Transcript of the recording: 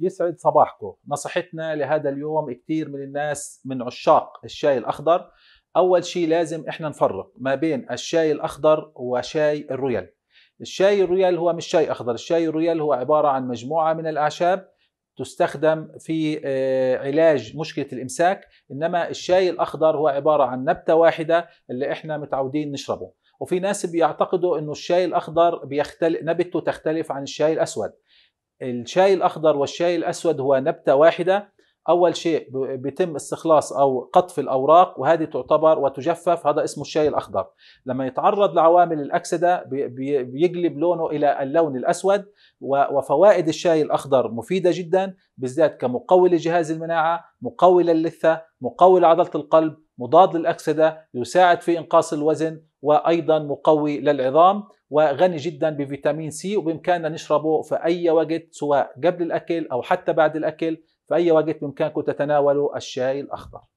يسعد صباحكم نصيحتنا لهذا اليوم كثير من الناس من عشاق الشاي الأخضر أول شيء لازم إحنا نفرق ما بين الشاي الأخضر وشاي الرويال الشاي الرويال هو مش شاي أخضر الشاي الرويال هو عبارة عن مجموعة من الأعشاب تستخدم في آه، علاج مشكلة الإمساك إنما الشاي الأخضر هو عبارة عن نبتة واحدة اللي إحنا متعودين نشربه وفي ناس بيعتقدوا انه الشاي الاخضر بيختل... نبته تختلف عن الشاي الاسود الشاي الأخضر والشاي الأسود هو نبتة واحدة أول شيء بيتم استخلاص أو قطف الأوراق وهذه تعتبر وتجفف هذا اسمه الشاي الأخضر لما يتعرض لعوامل الأكسدة بيقلب لونه إلى اللون الأسود وفوائد الشاي الأخضر مفيدة جدا بالذات كمقوي لجهاز المناعة مقوي للثة مقوي لعضلة القلب مضاد للأكسدة يساعد في إنقاص الوزن وأيضا مقوي للعظام وغني جدا بفيتامين سي وبإمكاننا نشربه في أي وقت سواء قبل الأكل أو حتى بعد الأكل في أي وقت بإمكانكم تتناولوا الشاي الأخضر